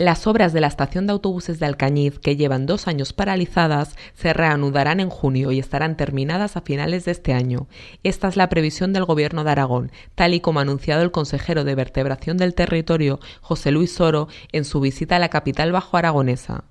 Las obras de la estación de autobuses de Alcañiz, que llevan dos años paralizadas, se reanudarán en junio y estarán terminadas a finales de este año. Esta es la previsión del Gobierno de Aragón, tal y como ha anunciado el consejero de vertebración del territorio, José Luis Soro, en su visita a la capital bajo aragonesa.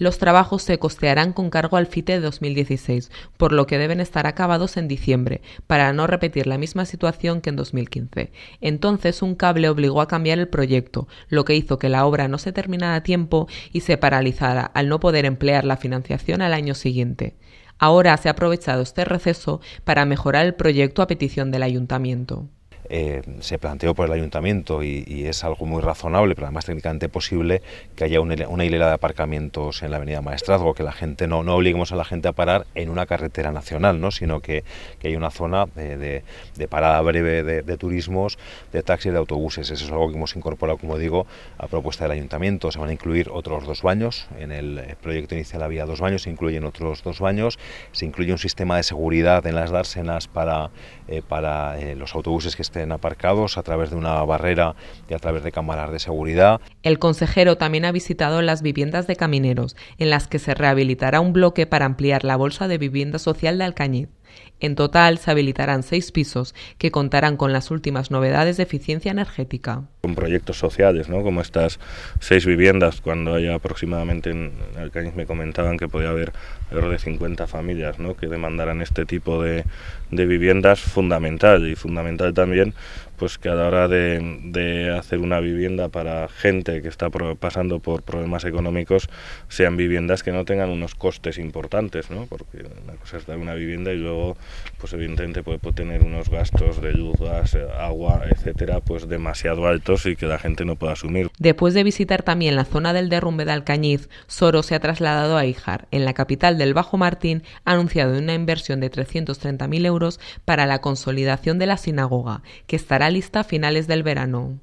Los trabajos se costearán con cargo al FITE de 2016, por lo que deben estar acabados en diciembre, para no repetir la misma situación que en 2015. Entonces un cable obligó a cambiar el proyecto, lo que hizo que la obra no se terminara a tiempo y se paralizara al no poder emplear la financiación al año siguiente. Ahora se ha aprovechado este receso para mejorar el proyecto a petición del ayuntamiento. Eh, se planteó por el ayuntamiento y, es algo muy razonable, pero además técnicamente posible, que haya una, hilera de aparcamientos en la avenida Maestrazgo, que la gente no, obliguemos a la gente a parar en una carretera nacional, ¿no? sino que, que hay una zona de, parada breve de, turismos, de taxis, de autobuses. Eso es algo que hemos incorporado, como digo, a propuesta del ayuntamiento. Se van a incluir otros dos baños, en el eh, proyecto inicial había dos baños, se incluyen otros dos baños, se incluye un sistema de seguridad en las dársenas para, eh, para los autobuses que estén en aparcados a través de una barrera y a través de cámaras de seguridad. El consejero también ha visitado las viviendas de camineros, en las que se rehabilitará un bloque para ampliar la bolsa de vivienda social de Alcañiz. En total, se habilitarán seis pisos que contarán con las últimas novedades de eficiencia energética. Con proyectos sociales, ¿no? como estas seis viviendas, cuando hay aproximadamente en Alcañiz me comentaban que podía haber alrededor de 50 familias ¿no? que demandaran este tipo de, de viviendas, fundamental y fundamental también pues que a la hora de, hacer una vivienda para gente que está pasando por problemas económicos sean viviendas que no tengan unos costes importantes, ¿no? Porque una cosa es dar una vivienda y luego, pues evidentemente puede, tener unos gastos de luz, agua, etcétera, pues demasiado altos y que la gente no pueda asumir. Después de visitar también la zona del derrumbe de Alcañiz, Soro se ha trasladado a Ijar, en la capital del Bajo Martín, ha anunciado una inversión de 330.000 euros para la consolidación de la sinagoga, que estará lista finales del verano.